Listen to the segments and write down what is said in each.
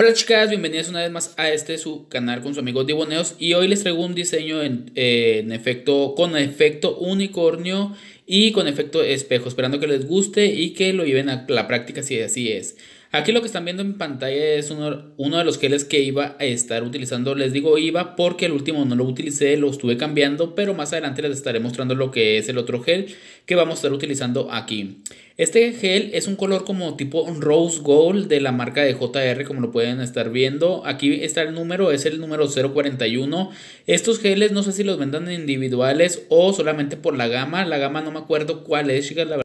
Hola chicas, bienvenidas una vez más a este su canal con su amigo Diboneos y hoy les traigo un diseño eh, en, efecto con efecto unicornio y con efecto espejo, esperando que les guste y que lo lleven a la práctica si así es. Aquí lo que están viendo en pantalla es uno, de los geles que iba a estar utilizando. Les digo iba porque el último no lo utilicé, lo estuve cambiando, pero más adelante les estaré mostrando lo que es el otro gel que vamos a estar utilizando aquí. Este gel es un color como tipo Rose Gold de la marca de JR, como lo pueden estar viendo. Aquí está el número, es el número 041. Estos geles no sé si los vendan individuales o solamente por la gama. La gama no me acuerdo cuál es, chicas, la verdad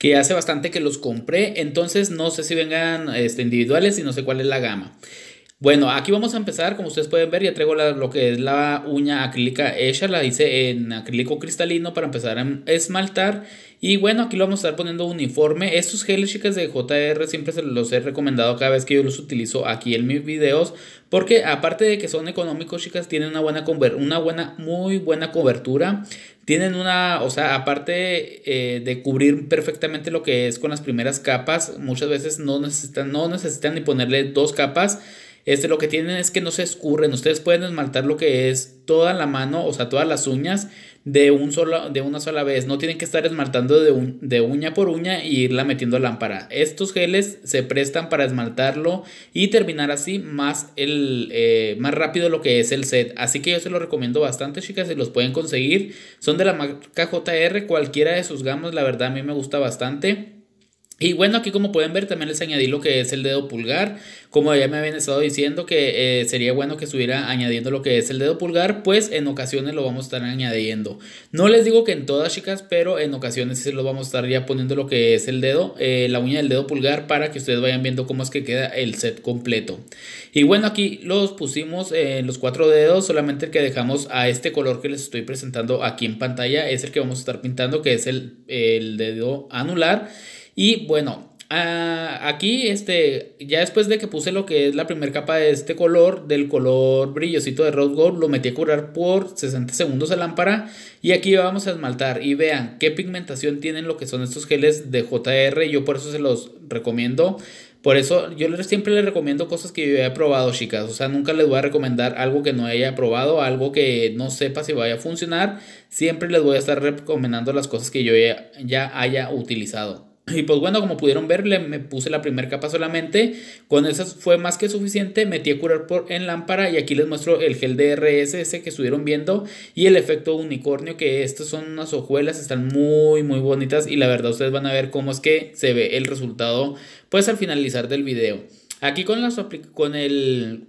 que hace bastante que los compré, entonces no sé si vengan este, individuales y no sé cuál es la gama. Bueno, aquí vamos a empezar, como ustedes pueden ver, ya traigo lo que es la uña acrílica hecha, la hice en acrílico cristalino para empezar a esmaltar. Y bueno, aquí lo vamos a estar poniendo uniforme. Estos geles chicas de JR siempre se los he recomendado cada vez que yo los utilizo aquí en mis videos. Porque aparte de que son económicos chicas, tienen una buena, una buena muy buena cobertura. Tienen una, o sea, aparte eh, de cubrir perfectamente lo que es con las primeras capas, muchas veces no necesitan, no necesitan ni ponerle dos capas este, lo que tienen es que no se escurren. Ustedes pueden esmaltar lo que es toda la mano, o sea, todas las uñas de, un de una sola vez. No tienen que estar esmaltando de, de uña por uña e irla metiendo lámpara. Estos geles se prestan para esmaltarlo y terminar así más, el, eh, más rápido lo que es el set. Así que yo se los recomiendo bastante, chicas, si los pueden conseguir. Son de la marca JR, cualquiera de sus gamas, la verdad a mí me gusta bastante. Y bueno, aquí como pueden ver también les añadí lo que es el dedo pulgar. Como ya me habían estado diciendo que eh, sería bueno que estuviera añadiendo lo que es el dedo pulgar, pues en ocasiones lo vamos a estar añadiendo. No les digo que en todas chicas, pero en ocasiones sí lo vamos a estar ya poniendo lo que es el dedo, eh, la uña del dedo pulgar para que ustedes vayan viendo cómo es que queda el set completo. Y bueno, aquí los pusimos eh, en los cuatro dedos, solamente el que dejamos a este color que les estoy presentando aquí en pantalla es el que vamos a estar pintando, que es el, el dedo anular. Y bueno, ah, aquí este, ya después de que puse lo que es la primera capa de este color, del color brillosito de Rose Gold, lo metí a curar por 60 segundos a lámpara. Y aquí vamos a esmaltar y vean qué pigmentación tienen lo que son estos geles de JR. Yo por eso se los recomiendo. Por eso yo siempre les recomiendo cosas que yo haya probado, chicas. O sea, nunca les voy a recomendar algo que no haya probado, algo que no sepa si vaya a funcionar. Siempre les voy a estar recomendando las cosas que yo ya haya utilizado. Y pues bueno, como pudieron ver, le, me puse la primera capa solamente. Con esas fue más que suficiente. Metí a curar por, en lámpara y aquí les muestro el gel de RSS que estuvieron viendo. Y el efecto unicornio, que estas son unas hojuelas, están muy muy bonitas. Y la verdad ustedes van a ver cómo es que se ve el resultado pues al finalizar del video. Aquí con, las, con el...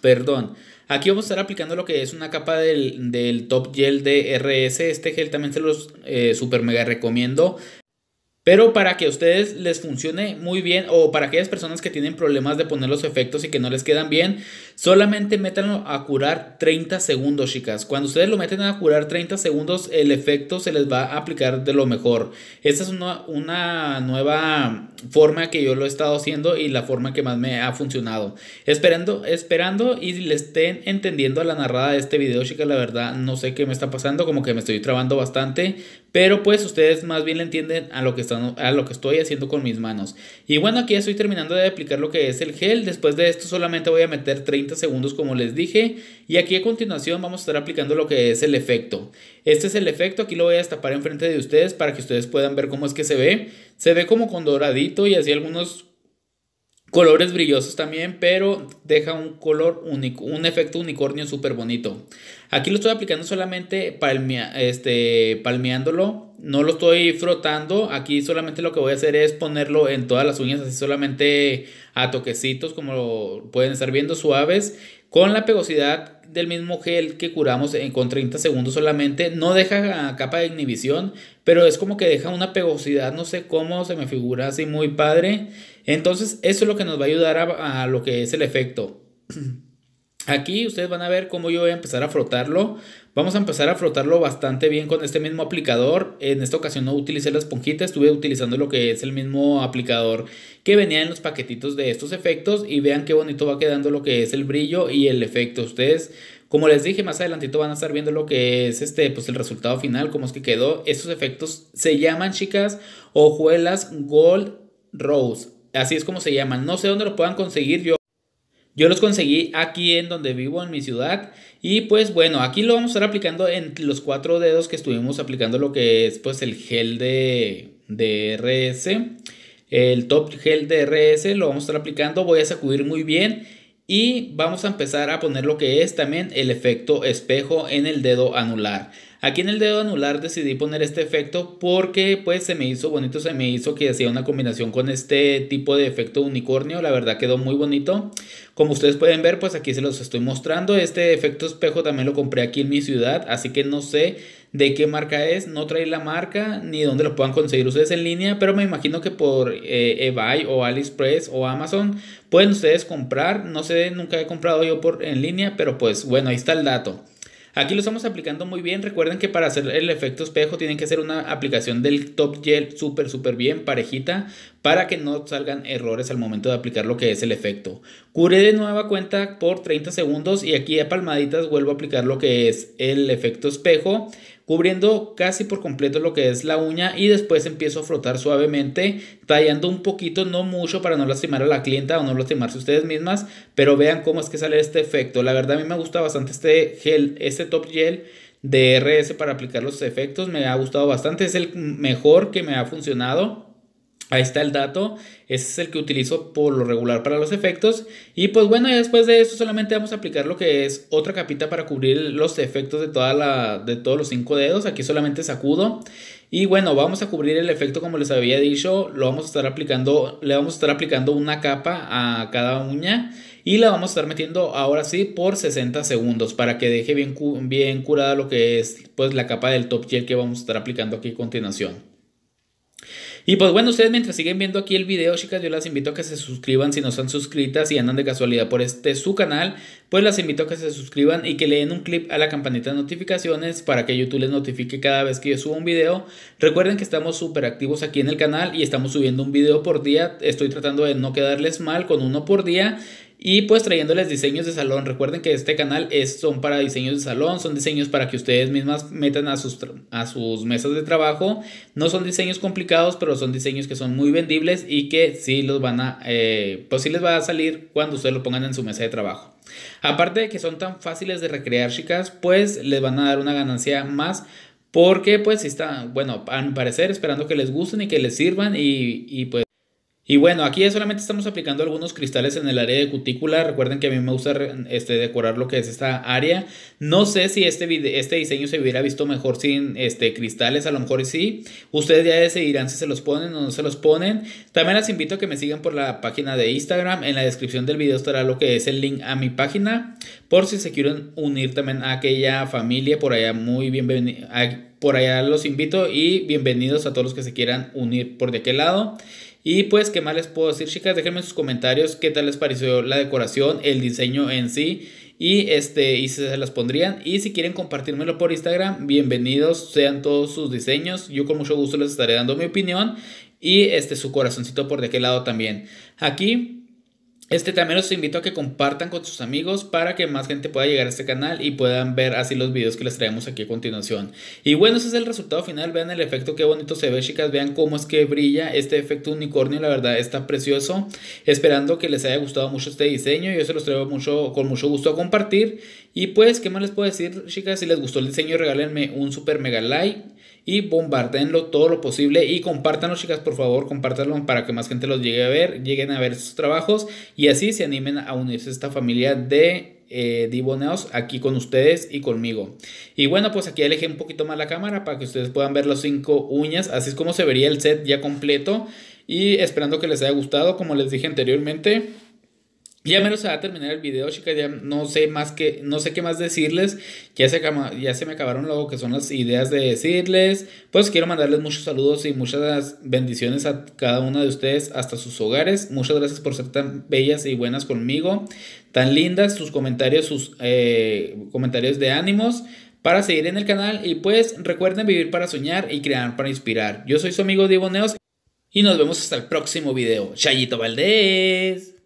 Perdón. Aquí vamos a estar aplicando lo que es una capa del, top gel de RS. Este gel también se los eh, super mega recomiendo. Pero para que a ustedes les funcione muy bien o para aquellas personas que tienen problemas de poner los efectos y que no les quedan bien, solamente métanlo a curar 30 segundos, chicas. Cuando ustedes lo meten a curar 30 segundos, el efecto se les va a aplicar de lo mejor. Esta es una, nueva forma que yo lo he estado haciendo y la forma que más me ha funcionado. Esperando, esperando y le estén entendiendo a la narrada de este video, chicas, la verdad no sé qué me está pasando, como que me estoy trabando bastante, pero pues ustedes más bien le entienden a lo que está a lo que estoy haciendo con mis manos. Y bueno, aquí ya estoy terminando de aplicar lo que es el gel. Después de esto solamente voy a meter 30 segundos como les dije. Y aquí a continuación vamos a estar aplicando lo que es el efecto. Este es el efecto, aquí lo voy a destapar enfrente de ustedes para que ustedes puedan ver cómo es que se ve. Se ve como con doradito y así algunos colores brillosos también, pero deja un color único, un efecto unicornio súper bonito. Aquí lo estoy aplicando solamente este, palmeándolo no lo estoy frotando, aquí solamente lo que voy a hacer es ponerlo en todas las uñas, así solamente a toquecitos, como pueden estar viendo, suaves, con la pegosidad del mismo gel que curamos en, con 30 segundos solamente, no deja capa de inhibición, pero es como que deja una pegosidad, no sé cómo, se me figura así muy padre, entonces eso es lo que nos va a ayudar a, a lo que es el efecto. Aquí ustedes van a ver cómo yo voy a empezar a frotarlo. Vamos a empezar a frotarlo bastante bien con este mismo aplicador. En esta ocasión no utilicé la esponjita, estuve utilizando lo que es el mismo aplicador que venía en los paquetitos de estos efectos. Y vean qué bonito va quedando lo que es el brillo y el efecto. Ustedes, como les dije, más adelantito van a estar viendo lo que es este, pues el resultado final, cómo es que quedó. Estos efectos se llaman, chicas, hojuelas Gold Rose. Así es como se llaman. No sé dónde lo puedan conseguir yo. Yo los conseguí aquí en donde vivo, en mi ciudad. Y pues bueno, aquí lo vamos a estar aplicando en los cuatro dedos que estuvimos aplicando lo que es pues el gel de, DRS, El top gel de RS lo vamos a estar aplicando. Voy a sacudir muy bien. Y vamos a empezar a poner lo que es también el efecto espejo en el dedo anular. Aquí en el dedo anular decidí poner este efecto porque pues se me hizo bonito, se me hizo que hacía una combinación con este tipo de efecto unicornio, la verdad quedó muy bonito. Como ustedes pueden ver pues aquí se los estoy mostrando, este efecto espejo también lo compré aquí en mi ciudad, así que no sé de qué marca es, no trae la marca ni dónde lo puedan conseguir ustedes en línea, pero me imagino que por eh, eBay o AliExpress o Amazon pueden ustedes comprar, no sé, nunca he comprado yo por en línea, pero pues bueno, ahí está el dato. Aquí lo estamos aplicando muy bien. Recuerden que para hacer el efecto espejo tienen que hacer una aplicación del top gel súper, súper bien, parejita, para que no salgan errores al momento de aplicar lo que es el efecto. Curé de nueva cuenta por 30 segundos y aquí a palmaditas vuelvo a aplicar lo que es el efecto espejo cubriendo casi por completo lo que es la uña y después empiezo a frotar suavemente, tallando un poquito, no mucho para no lastimar a la clienta o no lastimarse ustedes mismas, pero vean cómo es que sale este efecto. La verdad a mí me gusta bastante este gel, este top gel de RS para aplicar los efectos, me ha gustado bastante, es el mejor que me ha funcionado. Ahí está el dato, ese es el que utilizo por lo regular para los efectos. Y pues bueno, después de eso solamente vamos a aplicar lo que es otra capita para cubrir los efectos de, toda la, de todos los cinco dedos. Aquí solamente sacudo. Y bueno, vamos a cubrir el efecto como les había dicho. Lo vamos a estar aplicando, le vamos a estar aplicando una capa a cada uña. Y la vamos a estar metiendo ahora sí por 60 segundos para que deje bien, bien curada lo que es pues la capa del top gel que vamos a estar aplicando aquí a continuación. Y pues bueno, ustedes mientras siguen viendo aquí el video, chicas, yo las invito a que se suscriban si no están suscritas y andan de casualidad por este su canal, pues las invito a que se suscriban y que le den un clip a la campanita de notificaciones para que YouTube les notifique cada vez que yo suba un video. Recuerden que estamos súper activos aquí en el canal y estamos subiendo un video por día. Estoy tratando de no quedarles mal con uno por día y pues trayéndoles diseños de salón. Recuerden que este canal es, son para diseños de salón, son diseños para que ustedes mismas metan a sus, a sus mesas de trabajo. No son diseños complicados, pero son diseños que son muy vendibles y que sí los van a, eh, pues sí les va a salir cuando ustedes lo pongan en su mesa de trabajo. Aparte de que son tan fáciles de recrear, chicas, pues les van a dar una ganancia más porque pues está, bueno, a mi parecer, esperando que les gusten y que les sirvan y pues... Y bueno, aquí solamente estamos aplicando algunos cristales en el área de cutícula. Recuerden que a mí me gusta este, decorar lo que es esta área. No sé si este, este diseño se hubiera visto mejor sin este, cristales, a lo mejor sí. Ustedes ya decidirán si se los ponen o no se los ponen. También las invito a que me sigan por la página de Instagram. En la descripción del video estará lo que es el link a mi página. Por si se quieren unir también a aquella familia por allá, muy bienvenido. Por allá los invito y bienvenidos a todos los que se quieran unir por de aquel lado. Y pues, ¿qué más les puedo decir, chicas? Déjenme en sus comentarios qué tal les pareció la decoración, el diseño en sí. Y este, y se las pondrían. Y si quieren compartírmelo por Instagram, bienvenidos sean todos sus diseños. Yo con mucho gusto les estaré dando mi opinión. Y este, su corazoncito por de aquel lado también. Aquí este también los invito a que compartan con sus amigos para que más gente pueda llegar a este canal y puedan ver así los videos que les traemos aquí a continuación. Y bueno, ese es el resultado final. Vean el efecto, qué bonito se ve, chicas. Vean cómo es que brilla este efecto unicornio. La verdad está precioso. Esperando que les haya gustado mucho este diseño. Yo se los traigo mucho, con mucho gusto a compartir. Y pues, ¿qué más les puedo decir, chicas? Si les gustó el diseño, regálenme un super mega like y bombardenlo todo lo posible y compártanlo chicas por favor compártanlo para que más gente los llegue a ver lleguen a ver sus trabajos y así se animen a unirse a esta familia de eh, divoneos Diboneos aquí con ustedes y conmigo. Y bueno, pues aquí alejé un poquito más la cámara para que ustedes puedan ver los cinco uñas. Así es como se vería el set ya completo. Y esperando que les haya gustado, como les dije anteriormente, ya menos se va a terminar el video, chicas. Ya no sé más que, no sé qué más decirles. Ya se, ya se me acabaron lo que son las ideas de decirles. Pues quiero mandarles muchos saludos y muchas bendiciones a cada una de ustedes hasta sus hogares. Muchas gracias por ser tan bellas y buenas conmigo, tan lindas. Sus comentarios, sus eh, comentarios de ánimos para seguir en el canal. Y pues recuerden vivir para soñar y crear para inspirar. Yo soy su amigo Diego Neos y nos vemos hasta el próximo video. Chayito Valdés.